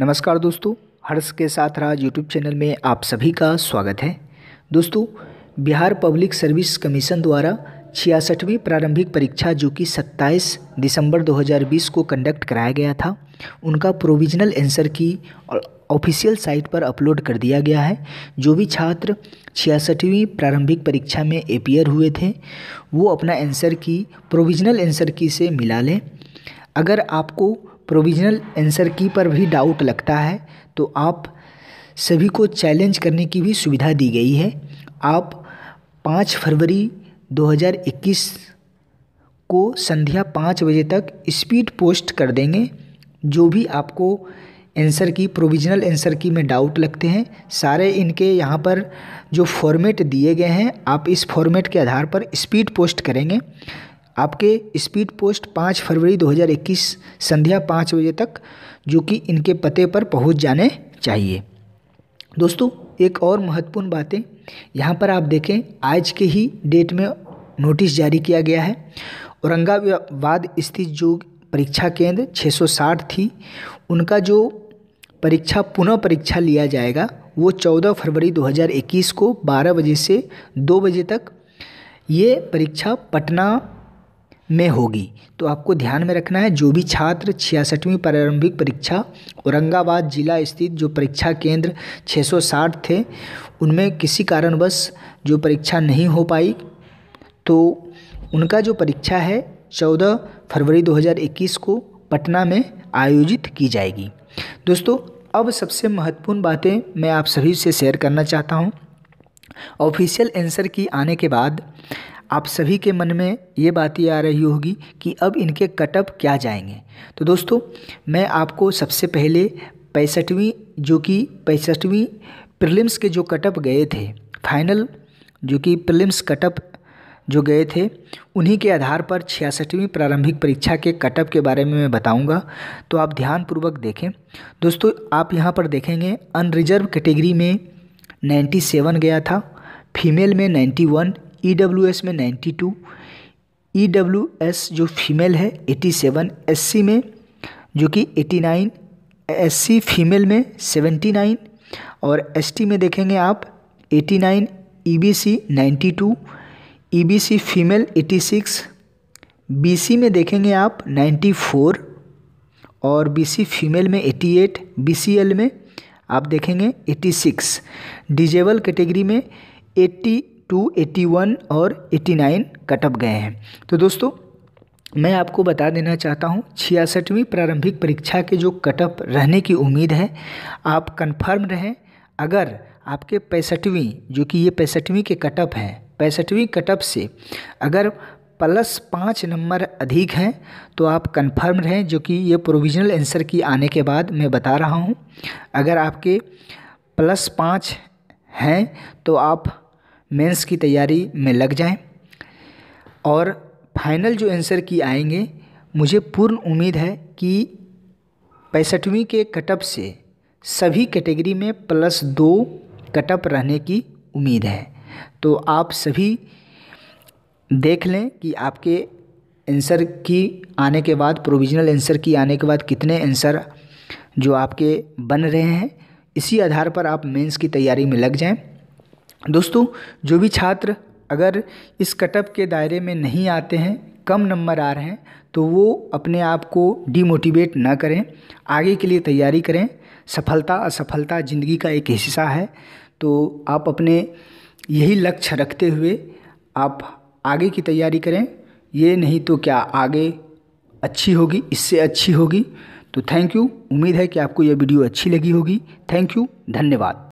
नमस्कार दोस्तों हर्ष के साथ राज यूट्यूब चैनल में आप सभी का स्वागत है दोस्तों बिहार पब्लिक सर्विस कमीशन द्वारा छियासठवीं प्रारंभिक परीक्षा जो कि 27 दिसंबर 2020 को कंडक्ट कराया गया था उनका प्रोविजनल आंसर की ऑफिशियल साइट पर अपलोड कर दिया गया है जो भी छात्र छियासठवीं प्रारंभिक परीक्षा में एपियर हुए थे वो अपना आंसर की प्रोविजनल आंसर की से मिला लें अगर आपको प्रोविजनल आंसर की पर भी डाउट लगता है तो आप सभी को चैलेंज करने की भी सुविधा दी गई है आप पाँच फरवरी 2021 को संध्या पाँच बजे तक स्पीड पोस्ट कर देंगे जो भी आपको आंसर की प्रोविजनल आंसर की में डाउट लगते हैं सारे इनके यहाँ पर जो फॉर्मेट दिए गए हैं आप इस फॉर्मेट के आधार पर स्पीड पोस्ट करेंगे आपके स्पीड पोस्ट पाँच फरवरी 2021 संध्या पाँच बजे तक जो कि इनके पते पर पहुंच जाने चाहिए दोस्तों एक और महत्वपूर्ण बातें यहाँ पर आप देखें आज के ही डेट में नोटिस जारी किया गया है औरंगाबाद स्थित जो परीक्षा केंद्र 660 थी उनका जो परीक्षा पुनः परीक्षा लिया जाएगा वो 14 फरवरी 2021 को 12 बजे से 2 बजे तक ये परीक्षा पटना में होगी तो आपको ध्यान में रखना है जो भी छात्र छियासठवीं प्रारंभिक परीक्षा औरंगाबाद जिला स्थित जो परीक्षा केंद्र 660 थे उनमें किसी कारणवश जो परीक्षा नहीं हो पाई तो उनका जो परीक्षा है 14 फरवरी 2021 को पटना में आयोजित की जाएगी दोस्तों अब सबसे महत्वपूर्ण बातें मैं आप सभी से शेयर करना चाहता हूँ ऑफिशियल आंसर की आने के बाद आप सभी के मन में ये बातें आ रही होगी कि अब इनके कटअप क्या जाएंगे तो दोस्तों मैं आपको सबसे पहले पैंसठवीं जो कि पैंसठवीं प्रिलिम्स के जो कटअप गए थे फाइनल जो कि प्रिलिम्स कटअप जो गए थे उन्हीं के आधार पर छियासठवीं प्रारंभिक परीक्षा के कटअप के बारे में मैं बताऊंगा तो आप ध्यानपूर्वक देखें दोस्तों आप यहाँ पर देखेंगे अनरिजर्व कैटेगरी में 97 गया था फीमेल में 91 ई डब्ल्यू एस में ninety two E W S जो फीमेल है एटी सेवन एस सी में जो कि eighty nine S C female में सेवेंटी नाइन और एस टी में देखेंगे आप eighty nine E B C ninety two E B C female eighty six B C में देखेंगे आप नाइन्टी फोर और बी सी फीमेल में eighty eight B C L में आप देखेंगे एटी सिक्स डिजेबल कैटेगरी में एट्टी वन और 89 कटअप गए हैं तो दोस्तों मैं आपको बता देना चाहता हूँ छियासठवीं प्रारंभिक परीक्षा के जो कटअप रहने की उम्मीद है आप कंफर्म रहें अगर आपके पैंसठवीं जो कि ये पैंसठवीं के कटअप हैं पैंसठवीं कटअप से अगर प्लस पाँच नंबर अधिक हैं तो आप कंफर्म रहें जो कि ये प्रोविजनल आंसर की आने के बाद मैं बता रहा हूँ अगर आपके प्लस पाँच हैं तो आप मेंस की तैयारी में लग जाएं और फाइनल जो आंसर की आएंगे मुझे पूर्ण उम्मीद है कि पैंसठवीं के कटअप से सभी कैटेगरी में प्लस दो कटअप रहने की उम्मीद है तो आप सभी देख लें कि आपके आंसर की आने के बाद प्रोविजनल आंसर की आने के बाद कितने आंसर जो आपके बन रहे हैं इसी आधार पर आप मेंस की तैयारी में लग जाएं दोस्तों जो भी छात्र अगर इस कटअप के दायरे में नहीं आते हैं कम नंबर आ रहे हैं तो वो अपने आप को डीमोटिवेट ना करें आगे के लिए तैयारी करें सफलता असफलता ज़िंदगी का एक हिस्सा है तो आप अपने यही लक्ष्य रखते हुए आप आगे की तैयारी करें ये नहीं तो क्या आगे अच्छी होगी इससे अच्छी होगी तो थैंक यू उम्मीद है कि आपको यह वीडियो अच्छी लगी होगी थैंक यू धन्यवाद